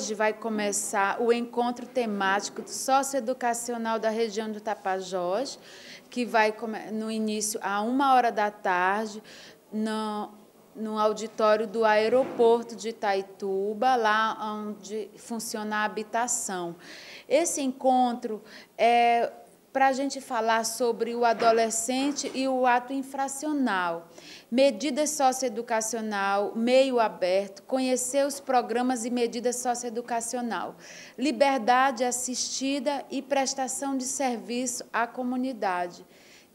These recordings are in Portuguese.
Hoje vai começar o encontro temático socioeducacional da região do Tapajós, que vai no início a uma hora da tarde, no, no auditório do aeroporto de Itaituba, lá onde funciona a habitação. Esse encontro é para a gente falar sobre o adolescente e o ato infracional, medidas socioeducacional, meio aberto, conhecer os programas e medidas socioeducacional, liberdade assistida e prestação de serviço à comunidade.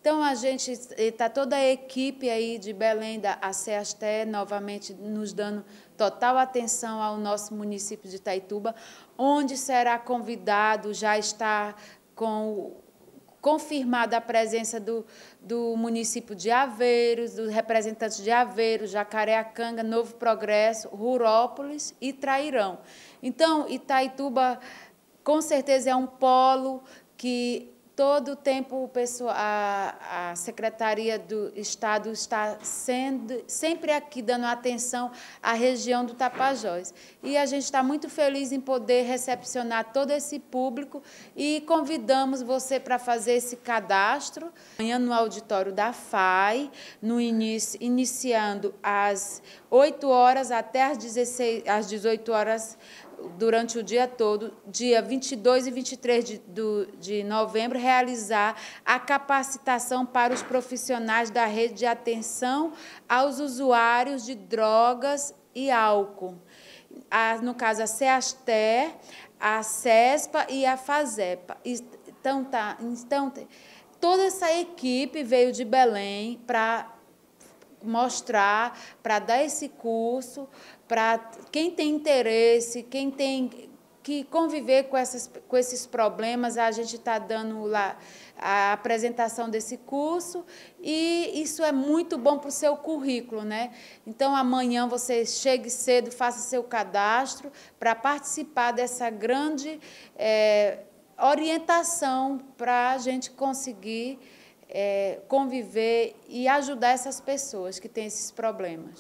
Então, a gente está eh, toda a equipe aí de Belém, da ACASTE, novamente nos dando total atenção ao nosso município de Itaituba, onde será convidado, já está com confirmada a presença do, do município de Aveiros, dos representantes de Aveiros, Jacareacanga, Novo Progresso, Rurópolis e Trairão. Então, Itaituba, com certeza, é um polo que Todo o tempo o pessoal, a, a Secretaria do Estado está sendo, sempre aqui dando atenção à região do Tapajós. E a gente está muito feliz em poder recepcionar todo esse público e convidamos você para fazer esse cadastro amanhã no auditório da FAI, no início, iniciando às 8 horas até às, 16, às 18 horas durante o dia todo, dia 22 e 23 de, do, de novembro, realizar a capacitação para os profissionais da rede de atenção aos usuários de drogas e álcool. A, no caso, a SEASTER, a CESPA e a FAZEPA. Então, tá, então, toda essa equipe veio de Belém para mostrar, para dar esse curso, para quem tem interesse, quem tem que conviver com, essas, com esses problemas, a gente está dando lá a apresentação desse curso e isso é muito bom para o seu currículo, né? Então amanhã você chegue cedo, faça seu cadastro para participar dessa grande é, orientação para a gente conseguir é, conviver e ajudar essas pessoas que têm esses problemas.